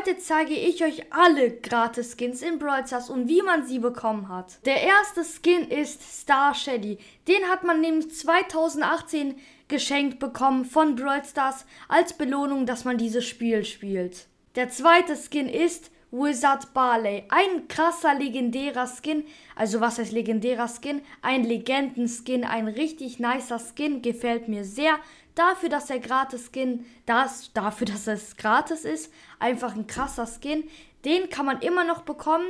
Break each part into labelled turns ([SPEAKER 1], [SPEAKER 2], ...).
[SPEAKER 1] Heute zeige ich euch alle gratis Skins in Brawl Stars und wie man sie bekommen hat. Der erste Skin ist Star Shady. Den hat man nämlich 2018 geschenkt bekommen von Brawl Stars als Belohnung, dass man dieses Spiel spielt. Der zweite Skin ist Wizard Barley. Ein krasser legendärer Skin. Also was heißt legendärer Skin? Ein Legenden-Skin, ein richtig nicer Skin, gefällt mir sehr dafür, dass der gratis Skin, das, dafür, dass es gratis ist, einfach ein krasser Skin. Den kann man immer noch bekommen.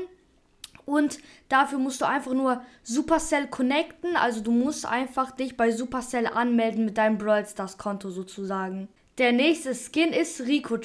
[SPEAKER 1] Und dafür musst du einfach nur Supercell connecten. Also du musst einfach dich bei Supercell anmelden mit deinem Brawl Stars Konto sozusagen. Der nächste Skin ist Rico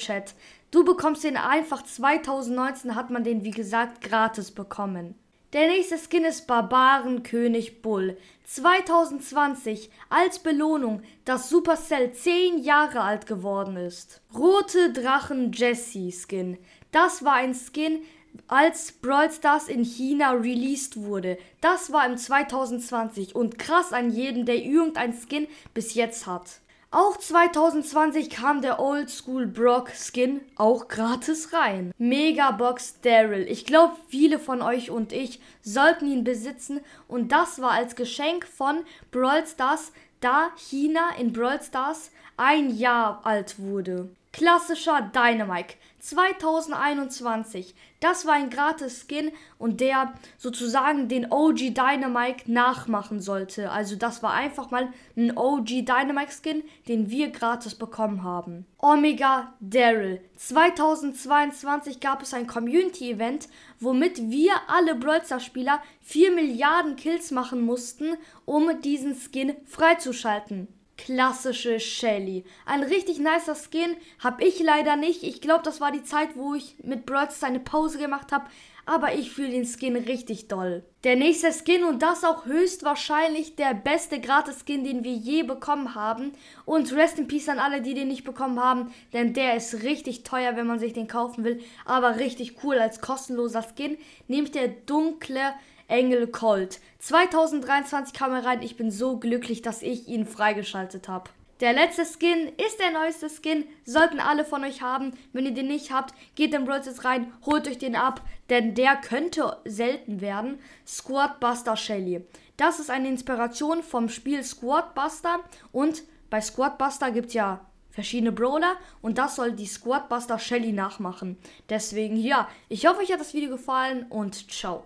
[SPEAKER 1] Du bekommst den einfach 2019 hat man den wie gesagt gratis bekommen. Der nächste Skin ist Barbarenkönig Bull. 2020 als Belohnung, dass Supercell 10 Jahre alt geworden ist. Rote Drachen Jesse Skin. Das war ein Skin, als Brawl Stars in China released wurde. Das war im 2020 und krass an jeden, der irgendein Skin bis jetzt hat. Auch 2020 kam der Oldschool Brock Skin auch gratis rein. Megabox Daryl. Ich glaube, viele von euch und ich sollten ihn besitzen und das war als Geschenk von Brawl Stars, da China in Brawl Stars ein Jahr alt wurde. Klassischer Dynamite 2021. Das war ein gratis Skin und der sozusagen den OG Dynamite nachmachen sollte. Also das war einfach mal ein OG Dynamite Skin, den wir gratis bekommen haben. Omega Daryl. 2022 gab es ein Community Event, womit wir alle Brawlstar Spieler 4 Milliarden Kills machen mussten, um diesen Skin freizuschalten klassische Shelly. Ein richtig nicer Skin habe ich leider nicht. Ich glaube, das war die Zeit, wo ich mit Bratz seine Pause gemacht habe. Aber ich fühle den Skin richtig doll. Der nächste Skin und das auch höchstwahrscheinlich der beste Gratis-Skin, den wir je bekommen haben. Und Rest in Peace an alle, die den nicht bekommen haben, denn der ist richtig teuer, wenn man sich den kaufen will. Aber richtig cool als kostenloser Skin, nämlich der dunkle Engel Colt. 2023 kam er rein. Ich bin so glücklich, dass ich ihn freigeschaltet habe. Der letzte Skin ist der neueste Skin, sollten alle von euch haben. Wenn ihr den nicht habt, geht in Brawl rein, holt euch den ab, denn der könnte selten werden. Squadbuster Shelly. Das ist eine Inspiration vom Spiel Squadbuster und bei Squadbuster gibt es ja verschiedene Brawler und das soll die Squadbuster Shelly nachmachen. Deswegen ja, ich hoffe euch hat das Video gefallen und ciao.